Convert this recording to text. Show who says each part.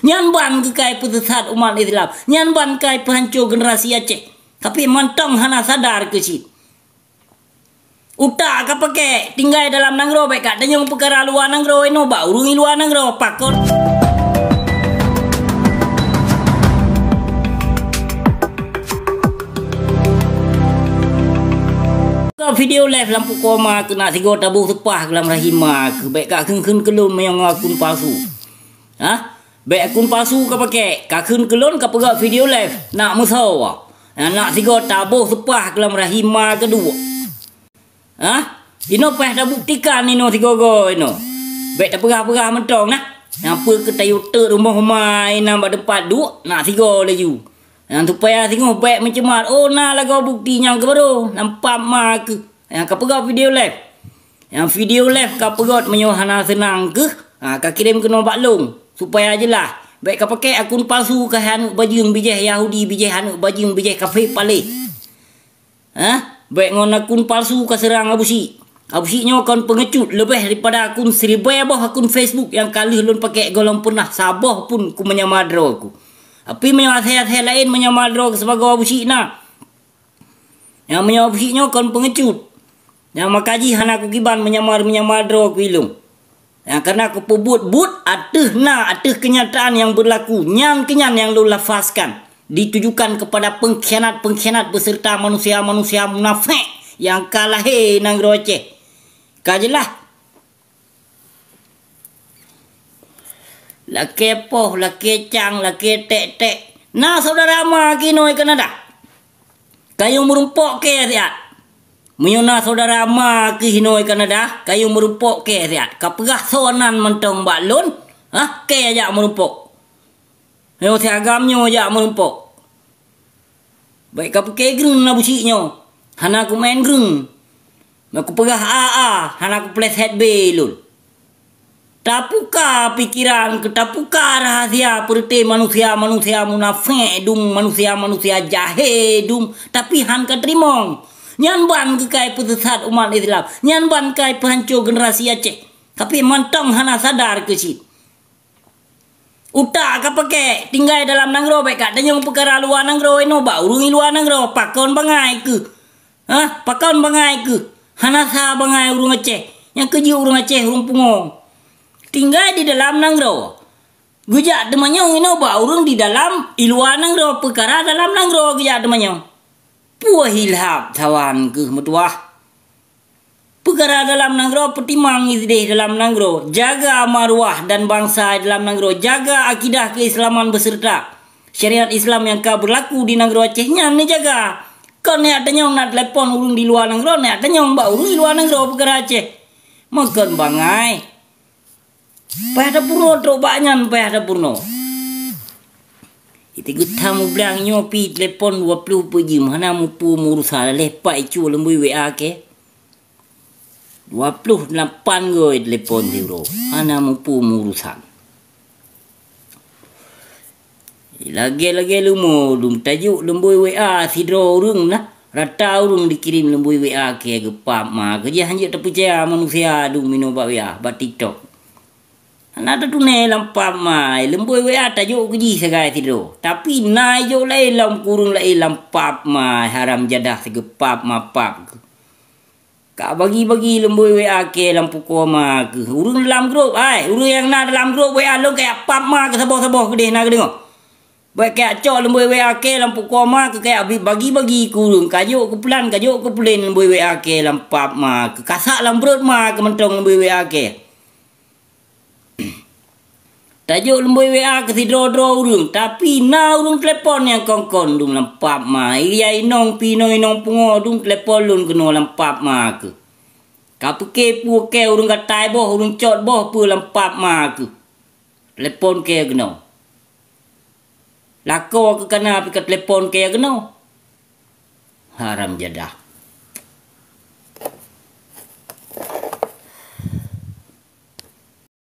Speaker 1: Nyanban ke kai pesesat umat Islam. ban kai pehancur generasi Aceh. Tapi mentong hana sadar ke si. Utak ke peke tinggal dalam nangro baik kat. Danyong perkara luar nangro eno ba urungi luar nangro pakor. video live lampu koma aku nak sigo tabuh sepah dalam rahimah aku baik kak kengkeng kelum yang aku pasu ha Bek akun palsu ke pakai? Ka kun kelon ke pegak video live? Nak meso ah. Nak tiga tabuh sepah kelam dalam rahima ke dua. Ha? Ino pas dah buktikan ino tiga go ino. Bek tak perah-perah mentong nah. Apa ke tayuter rumah-rumah ino nampak depan dua nak tiga leju? Yang tu payah tengok baik mencemar. Oh, nak lah kau bukti yang kebaru. Nampak mah ke. Yang ke pegawai video live. Yang video live kau pegawai menyohana senang ke. Ha, kau kirim ke nombak long. Supaya jelas. Baik kau pakai akun palsu ke hanuk yang bijih Yahudi bijih hanuk baju yang bijih kafe palih. Hah? Baik ngon akun palsu ke serang Abu Syik. Abu Syik nyawa kau pengecut lebih daripada akun seribai abah akun Facebook yang kali lun pakai golong punah sabah pun ku menyamadro aku. Tapi menyawa saya-saya lain menyamadro sebagai Abu Syik nak. Yang menyawa Abu Syik nyawa kau pengecut. Yang makaji hanaku kiban menyamar-menyamadro aku ilung. Ya, kerana aku pebut but atuh na atuh kenyataan yang berlaku nyam kenyam yang lu lafazkan ditujukan kepada pengkhianat-pengkhianat beserta manusia-manusia munafik yang kalah hei nang roce. Kajelah. La kepo, la kecang, la ketek-tek. Nah saudara ma kinoi kena dah. Kayu merumpok ke ya. Tiap. Menyuna saudara ama ke hinoi Kanada, kayu merupok ke siat. Kapegah sonan mentong balun, ah ha? ke aja merupok. Yo si agamnyo aja merupok. Baik kapu ke gren na lah busiknyo. Hana ku main gren. Ma ku pegah aa, hana ku ples head be lul. Tapuka pikiran ke tapuka rahasia perte manusia manusia munafik dum manusia manusia jahe dum tapi han katrimong. terimong nyamban ke kai pusat umat Islam, nyamban kai pancur generasi Aceh. Tapi mentong hana sadar ke si. Utak ke peke tinggal dalam nangro baik kat tanyung perkara luar nangro ino ba urung luar nangro pakon bangai ke. Ha, pakon bangai ke. Hana sa bangai urung Aceh. Yang keji urung Aceh urung pungong. Tinggal di dalam nangro. Gujak temanyong ino ba urung di dalam iluan nangro perkara dalam nangro gujak temanyong puah hilhab tawan ke mutua. Perkara dalam peti mangis deh dalam nanggro jaga maruah dan bangsa dalam nanggro jaga akidah keislaman beserta syariat Islam yang kau berlaku di nanggro Aceh nyam ni jaga. Kau ni ada nyong nak telefon urung di luar nanggro ni ada nyong bau di luar nanggro perkara Aceh. Makan bangai. Pada purno terobanyan pada kita kutah mu belang nyopi telefon 20 pergi mana mumpu murusah dah lepak icu lembui WA ah, ke. dua puluh 28 go telefon diro. Mana mumpu murusan. Lagi-lagi lu mu lum tajuk lembui WA ah, sidro urung lah. Rata urung dikirim lembui WA ah, ke ke pak mak. Kerja hanya terpercaya manusia du minum bak WA bak TikTok. Ana ta tu nai lampam mai, ah, lemboi we ata ah, jo kuji sekai itu. Tapi nai jo lai lam kurung lai lampam mai, ah, haram jadah sege pap ma pap. Ka bagi-bagi lemboi we ake lampu ko ma ke. Urung dalam grup ay urun yang na dalam grup we alo kayak pap ma ke sabo-sabo ke deh dengok. Baik kayak co lemboi we ake lampu ko ma ke kayak bagi-bagi kurung kajo ke pelan kayo ke pelin lemboi we ake ma ke. Kasak lam brot ma ke mentong lemboi we Tajuk lembui WA ke si dodo urung. Tapi na urung telepon yang kongkong. Dung lempap ma. Iya inong pino inong pungo. Dung telepon lun kena lempap ma ke. Kapa ke pu ke urung katai boh. Urung cot boh pu lempap ma ke. Telepon ke kena. Lako ke kena api ke telepon ke kena. Haram jadah.